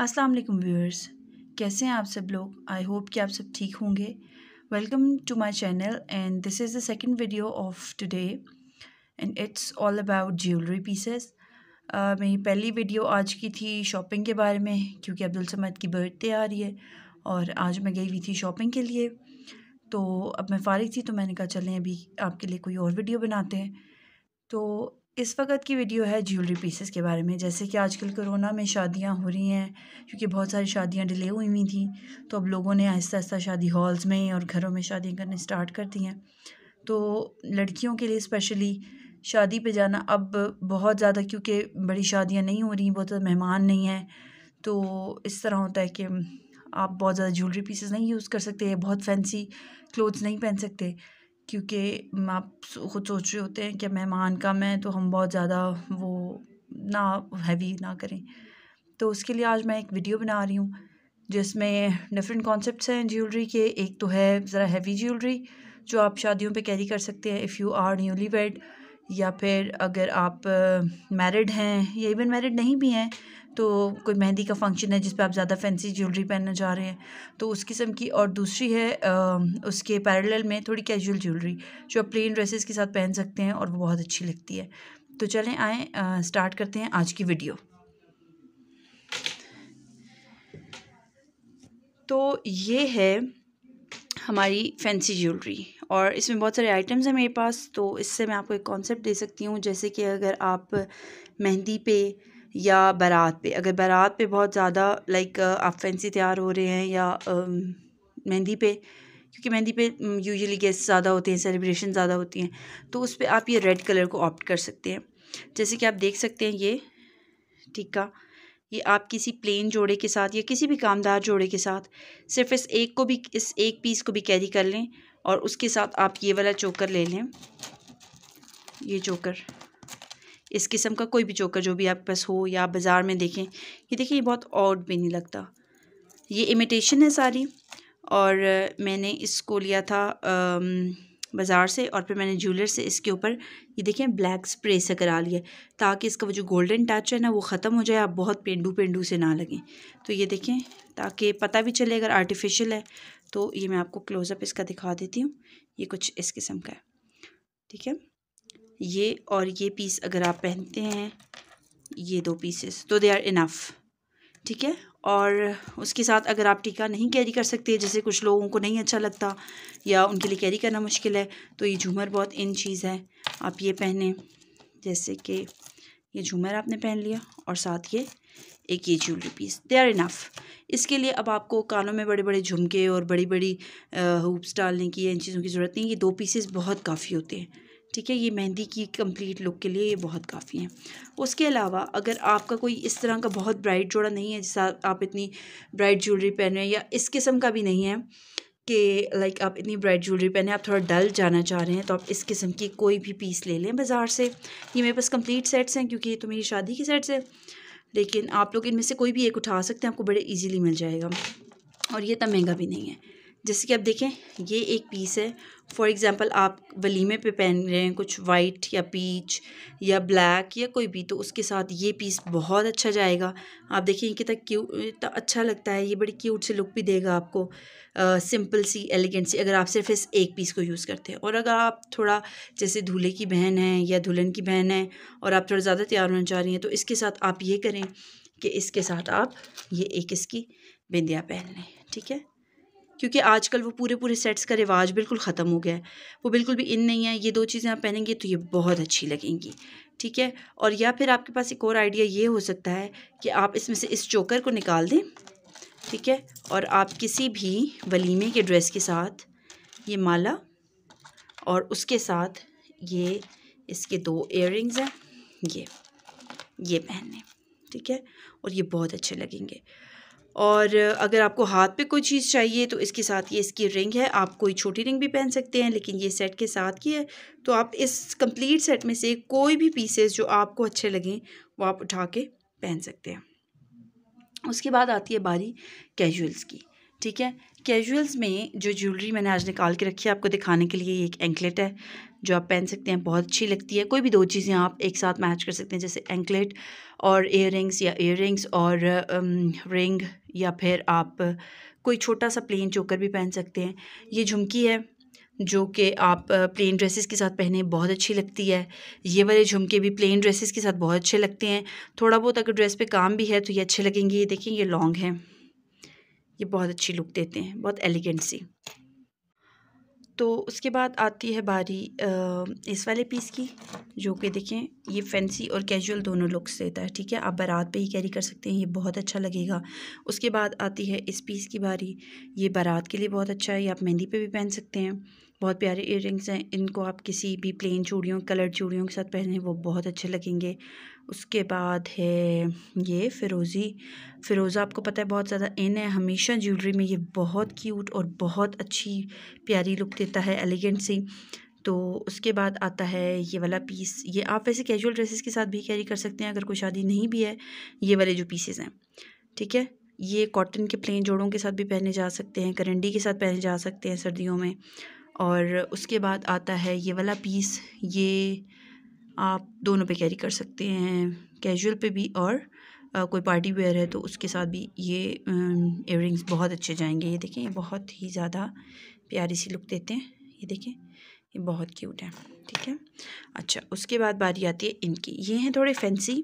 अस्सलाम वालेकुम व्यूअर्स कैसे हैं आप सब लोग आई होप कि आप सब ठीक होंगे welcome to my channel and this is the second video of today and it's all about jewellery pieces मेरी पहली वीडियो आज की थी शॉपिंग के बारे में क्योंकि अब्दुल समद की बर्थडे आ रही है और आज मैं गई हुई थी शॉपिंग के लिए तो अब मैं फारिग थी तो मैंने कहा चलें अभी आपके लिए कोई और वीडियो बनाते हैं तो इस वक्त की वीडियो है ज्वेलरी पीसेस के बारे में जैसे कि आजकल कोरोना में शादियां हो रही हैं क्योंकि बहुत सारी शादियां डिले हुई हुई थी तो अब लोगों ने आहिस्ता आहिस्ता शादी हॉल्स में और घरों में शादियां करने स्टार्ट कर दी हैं तो लड़कियों के लिए स्पेशली शादी पे जाना अब बहुत ज़्यादा क्योंकि बड़ी शादियाँ नहीं हो रही बहुत ज़्यादा मेहमान नहीं हैं तो इस तरह होता है कि आप बहुत ज़्यादा ज्वेलरी पीसेस नहीं यूज़ कर सकते बहुत फैंसी क्लोथ्स नहीं पहन सकते क्योंकि आप ख़ुद सोच रहे होते हैं कि मेहमान कम है तो हम बहुत ज़्यादा वो ना हैवी ना करें तो उसके लिए आज मैं एक वीडियो बना रही हूँ जिसमें डिफरेंट कॉन्सेप्ट्स हैं ज्वेलरी के एक तो है ज़रा हैवी ज्वेलरी जो आप शादियों पे कैरी कर सकते हैं if you are newly wed या फिर अगर आप मैरिड हैं या इवन मैरिड नहीं भी हैं तो कोई मेहंदी का फंक्शन है जिस पर आप ज़्यादा फैंसी ज्वेलरी पहनना चाह रहे हैं तो उस किस्म की और दूसरी है उसके पैरेलल में थोड़ी कैजुअल ज्वेलरी जो आप प्लेन ड्रेसेस के साथ पहन सकते हैं और वो बहुत अच्छी लगती है तो चलें आएँ स्टार्ट करते हैं आज की वीडियो तो ये है हमारी फैंसी ज्वेलरी और इसमें बहुत सारे आइटम्स हैं मेरे पास तो इससे मैं आपको एक कॉन्सेप्ट दे सकती हूँ जैसे कि अगर आप मेहंदी पे या बारात पे अगर बारात पे बहुत ज़्यादा लाइक आप फैंसी तैयार हो रहे हैं या मेहंदी पे क्योंकि मेहंदी पे यूजुअली गेस्ट ज़्यादा होते हैं सेलिब्रेशन ज़्यादा होती हैं तो उस पर आप ये रेड कलर को ऑप्ट कर सकते हैं जैसे कि आप देख सकते हैं ये टीका ये आप किसी प्लेन जोड़े के साथ या किसी भी कामदार जोड़े के साथ सिर्फ इस एक को भी इस एक पीस को भी कैरी कर लें और उसके साथ आप ये वाला चोकर ले लें ये चोकर इस किस्म का कोई भी चोकर जो भी आपके पास हो या आप बाज़ार में देखें ये देखिए ये बहुत ऑड भी नहीं लगता ये इमिटेशन है सारी और मैंने इसको लिया था आम, बाज़ार से और फिर मैंने ज्वेलर से इसके ऊपर ये देखें ब्लैक स्प्रे से करा लिया ताकि इसका वो जो गोल्डन टच है ना वो ख़त्म हो जाए आप बहुत पेंडू पेंडू से ना लगें तो ये देखें ताकि पता भी चले अगर आर्टिफिशियल है तो ये मैं आपको क्लोज़अप इसका दिखा देती हूँ ये कुछ इस किस्म का है ठीक है ये और ये पीस अगर आप पहनते हैं ये दो पीसेस तो दे आर इनफ़ ठीक है और उसके साथ अगर आप टीका नहीं कैरी कर सकते जैसे कुछ लोगों को नहीं अच्छा लगता या उनके लिए कैरी करना मुश्किल है तो ये झूमर बहुत इन चीज़ है आप ये पहने जैसे कि ये झूमर आपने पहन लिया और साथ ये एक ये jewellery piece they are enough इसके लिए अब आपको कानों में बड़े बड़े झुमके और बड़ी बड़ी हुप्स डालने की इन चीज़ों की ज़रूरत नहीं ये दो पीसेस बहुत काफ़ी होते हैं ठीक है ये मेहंदी की कंप्लीट लुक के लिए ये बहुत काफ़ी है उसके अलावा अगर आपका कोई इस तरह का बहुत ब्राइट जोड़ा नहीं है जैसा आप इतनी ब्राइट ज्वेलरी पहन रहे हैं या इस किस्म का भी नहीं है कि लाइक आप इतनी ब्राइट ज्वेलरी पहने आप थोड़ा डल जाना चाह रहे हैं तो आप इस किस्म की कोई भी पीस ले लें बाज़ार से ये मेरे पास कम्प्लीट सेट्स हैं क्योंकि ये तो मेरी शादी के सेट्स हैं लेकिन आप लोग इनमें से कोई भी एक उठा सकते हैं आपको बड़े ईजीली मिल जाएगा और ये इतना महंगा भी नहीं है जैसे कि आप देखें ये एक पीस है फॉर एग्ज़ाम्पल आप वलीमे पे पहन रहे हैं कुछ वाइट या पीच या ब्लैक या कोई भी तो उसके साथ ये पीस बहुत अच्छा जाएगा आप ये कितना क्यू इतना अच्छा लगता है ये बड़ी क्यूट सी लुक भी देगा आपको सिंपल सी एलिगेंट सी अगर आप सिर्फ इस एक पीस को यूज़ करते हैं और अगर आप थोड़ा जैसे दूल्हे की बहन है या दुल्हन की बहन है और आप थोड़ा ज़्यादा तैयार होना चाह रही हैं तो इसके साथ आप ये करें कि इसके साथ आप ये एक इसकी बिंदिया पहन लें ठीक है क्योंकि आजकल वो पूरे पूरे सेट्स का रिवाज बिल्कुल ख़त्म हो गया है वो बिल्कुल भी इन नहीं है ये दो चीज़ें आप पहनेंगे तो ये बहुत अच्छी लगेंगी ठीक है और या फिर आपके पास एक और आइडिया ये हो सकता है कि आप इसमें से इस चोकर को निकाल दें ठीक है और आप किसी भी वलीमे के ड्रेस के साथ ये माला और उसके साथ ये इसके दो एयर हैं ये ये पहन लें ठीक है और ये बहुत अच्छे लगेंगे और अगर आपको हाथ पे कोई चीज़ चाहिए तो इसके साथ ये इसकी रिंग है आप कोई छोटी रिंग भी पहन सकते हैं लेकिन ये सेट के साथ की है तो आप इस कंप्लीट सेट में से कोई भी पीसेस जो आपको अच्छे लगें वो आप उठा के पहन सकते हैं उसके बाद आती है बारी कैजुअल्स की ठीक है कैजुअल्स में जो ज्वेलरी मैंने आज निकाल के रखी है आपको दिखाने के लिए एक एंकलेट है जो आप पहन सकते हैं बहुत अच्छी लगती है कोई भी दो चीज़ें आप एक साथ मैच कर सकते हैं जैसे एंकलेट और इयर या इयर और रिंग या फिर आप कोई छोटा सा प्लेन चोकर भी पहन सकते हैं ये झुमकी है जो कि आप प्लेन ड्रेसेस के साथ पहने बहुत अच्छी लगती है ये वाले झुमके भी प्लेन ड्रेसेस के साथ बहुत अच्छे लगते हैं थोड़ा बहुत अगर ड्रेस पे काम भी है तो ये अच्छे लगेंगे ये देखें ये लॉन्ग है ये बहुत अच्छी लुक देते हैं बहुत एलिगेंट सी तो उसके बाद आती है बारी इस वाले पीस की जो कि देखें ये फैंसी और कैजुअल दोनों लुक्स देता है ठीक है आप बारात पे ही कैरी कर सकते हैं ये बहुत अच्छा लगेगा उसके बाद आती है इस पीस की बारी ये बारात के लिए बहुत अच्छा है ये आप मेहंदी पे भी पहन सकते हैं बहुत प्यारे इयर हैं इनको आप किसी भी प्लेन चूड़ियों कलर चूड़ियों के साथ पहने वो बहुत अच्छे लगेंगे उसके बाद है ये फ़िरोज़ी फ़िरोज़ा आपको पता है बहुत ज़्यादा इन है हमेशा ज्वेलरी में ये बहुत क्यूट और बहुत अच्छी प्यारी लुक देता है एलिगेंट सी तो उसके बाद आता है ये वाला पीस ये आप वैसे कैजुअल ड्रेसेस के साथ भी कैरी कर सकते हैं अगर कोई शादी नहीं भी है ये वाले जो पीसेज़ हैं ठीक है ये कॉटन के प्लेन जोड़ों के साथ भी पहने जा सकते हैं करंडी के साथ पहने जा सकते हैं सर्दियों में और उसके बाद आता है ये वाला पीस ये आप दोनों पे कैरी कर सकते हैं कैजुअल पे भी और आ, कोई पार्टी वेयर है तो उसके साथ भी ये इयर बहुत अच्छे जाएंगे ये देखें ये बहुत ही ज़्यादा प्यारी सी लुक देते हैं ये देखें ये बहुत क्यूट है ठीक है अच्छा उसके बाद बारी आती है इनकी ये हैं थोड़े फैंसी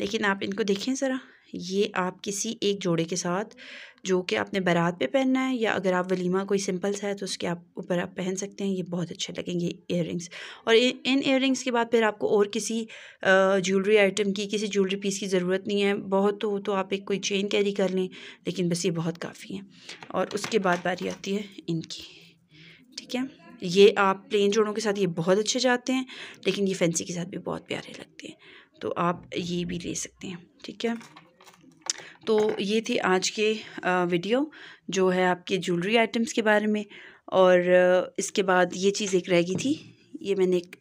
लेकिन आप इनको देखें ज़रा ये आप किसी एक जोड़े के साथ जो कि आपने बारात पे पहनना है या अगर आप वलीमा कोई सिंपल्स है तो उसके आप ऊपर आप पहन सकते हैं ये बहुत अच्छे लगेंगे इयर और इन इयर के बाद फिर आपको और किसी ज्वेलरी आइटम की किसी ज्वेलरी पीस की ज़रूरत नहीं है बहुत तो हो तो आप एक कोई चेन कैरी कर लें लेकिन बस ये बहुत काफ़ी है और उसके बाद बारी आती है इनकी ठीक है ये आप प्लेन जोड़ों के साथ ये बहुत अच्छे जाते हैं लेकिन ये फैंसी के साथ भी बहुत प्यारे लगते हैं तो आप ये भी ले सकते हैं ठीक है तो ये थी आज के वीडियो जो है आपके ज्वेलरी आइटम्स के बारे में और इसके बाद ये चीज़ एक रह गई थी ये मैंने एक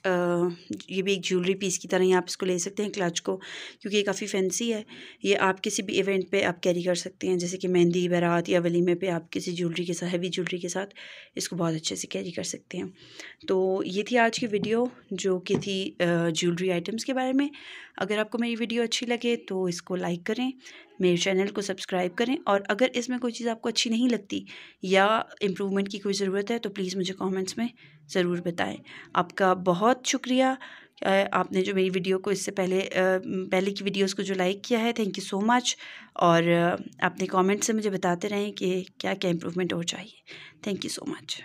ये भी एक ज्वेलरी पीस की तरह ही आप इसको ले सकते हैं क्लच को क्योंकि ये काफ़ी फैंसी है ये आप किसी भी इवेंट पे आप कैरी कर सकते हैं जैसे कि मेहंदी बारात या वलीमे पे आप किसी ज्वेलरी के साथ हैवी ज्वेलरी के साथ इसको बहुत अच्छे से कैरी कर सकते हैं तो ये थी आज की वीडियो जो कि थी ज्वेलरी आइटम्स के बारे में अगर आपको मेरी वीडियो अच्छी लगे तो इसको लाइक करें मेरे चैनल को सब्सक्राइब करें और अगर इसमें कोई चीज़ आपको अच्छी नहीं लगती या इम्प्रूवमेंट की कोई ज़रूरत है तो प्लीज़ मुझे कॉमेंट्स में ज़रूर बताएं आपका बहुत शुक्रिया आपने जो मेरी वीडियो को इससे पहले पहले की वीडियोस को जो लाइक किया है थैंक यू सो मच और आपने कमेंट से मुझे बताते रहें कि क्या क्या इम्प्रूवमेंट और चाहिए थैंक यू सो मच